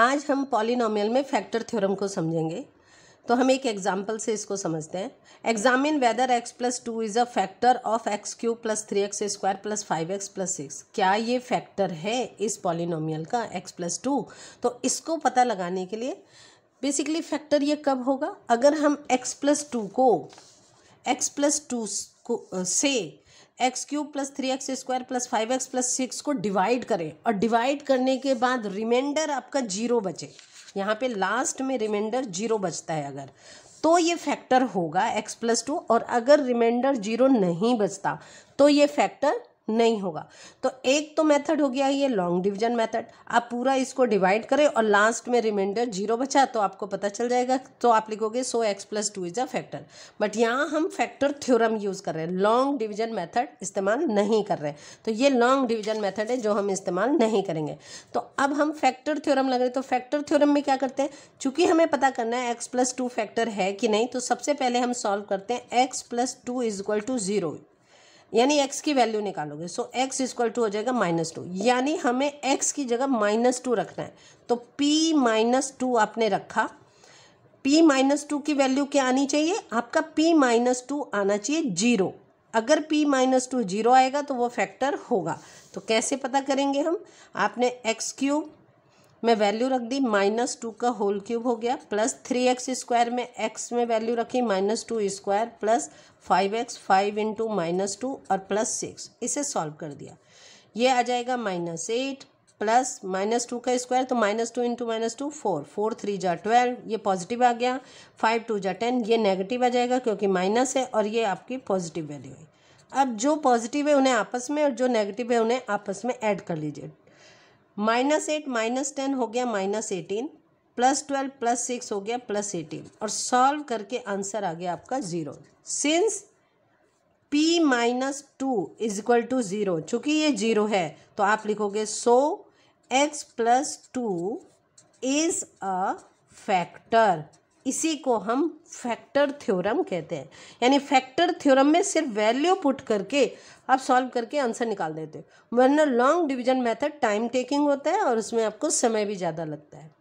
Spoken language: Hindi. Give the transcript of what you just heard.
आज हम पॉलिनोमियल में फैक्टर थ्योरम को समझेंगे तो हम एक एग्जाम्पल से इसको समझते हैं examine whether x plus two is a factor of x cube plus three x square plus five x plus six क्या ये फैक्टर है इस पॉलिनोमियल का एक्स प्लस टू तो इसको पता लगाने के लिए बेसिकली फैक्टर ये कब होगा अगर हम एक्स प्लस टू को एक्स प्लस टू को से x cube plus three x square plus five x plus six को डिवाइड करें और डिवाइड करने के बाद रिमाइंडर आपका जीरो बचे यहाँ पे लास्ट में रिमाइंडर जीरो बचता है अगर तो ये फैक्टर होगा एक्स प्लस टू और अगर रिमाइंडर जीरो नहीं बचता तो ये फैक्टर नहीं होगा तो एक तो मेथड हो गया ये लॉन्ग डिवीजन मेथड आप पूरा इसको डिवाइड करें और लास्ट में रिमाइंडर जीरो बचा तो आपको पता चल जाएगा तो आप लिखोगे so x plus two is a factor but यहाँ हम फैक्टर थ्योरम यूज़ कर रहे हैं लॉन्ग डिवीजन मैथड इस्तेमाल नहीं कर रहे हैं तो ये लॉन्ग डिवीजन मैथड है जो हम इस्तेमाल नहीं करेंगे तो अब हम फैक्टर थ्योरम लग रहे तो फैक्टर थ्योरम में क्या करते हैं चूंकि हमें पता करना है एक्स प्लस टू फैक्टर है कि नहीं तो सबसे पहले हम सॉल्व करते हैं x plus two is equal to zero यानी x की वैल्यू निकालोगे सो x इक्वल टू हो जाएगा माइनस टू यानी हमें x की जगह माइनस टू रखना है तो p माइनस टू आपने रखा p माइनस टू की वैल्यू क्या आनी चाहिए आपका p माइनस टू आना चाहिए जीरो अगर p माइनस टू जीरो आएगा तो वो फैक्टर होगा तो कैसे पता करेंगे हम आपने एक्स क्यूब में वैल्यू रख दी माइनस टू का होल क्यूब हो गया प्लस थ्री एक्स स्क्वायर में एक्स में वैल्यू रखी minus two square plus five x five into minus two और प्लस सिक्स इसे सॉल्व कर दिया ये आ जाएगा minus eight plus minus two का स्क्वायर तो minus two into minus two four four three जा ट्वेल्व ये पॉजिटिव आ गया फाइव टू जा टेन ये नेगेटिव आ जाएगा क्योंकि माइनस है और ये आपकी पॉजिटिव वैल्यू है अब जो पॉजिटिव है उन्हें आपस में और जो नेगेटिव है उन्हें आपस में ऐड कर लीजिए माइनस एट माइनस टेन हो गया minus eighteen plus twelve plus six हो गया प्लस एटीन और सॉल्व करके आंसर आ गया आपका zero since p minus two is equal to zero चूँकि ये जीरो है तो आप लिखोगे so x plus two is a factor इसी को हम फैक्टर थ्योरम कहते हैं यानी फैक्टर थ्योरम में सिर्फ वैल्यू पुट करके आप सॉल्व करके आंसर निकाल देते हो वरना long division method time taking होता है और उसमें आपको समय भी ज़्यादा लगता है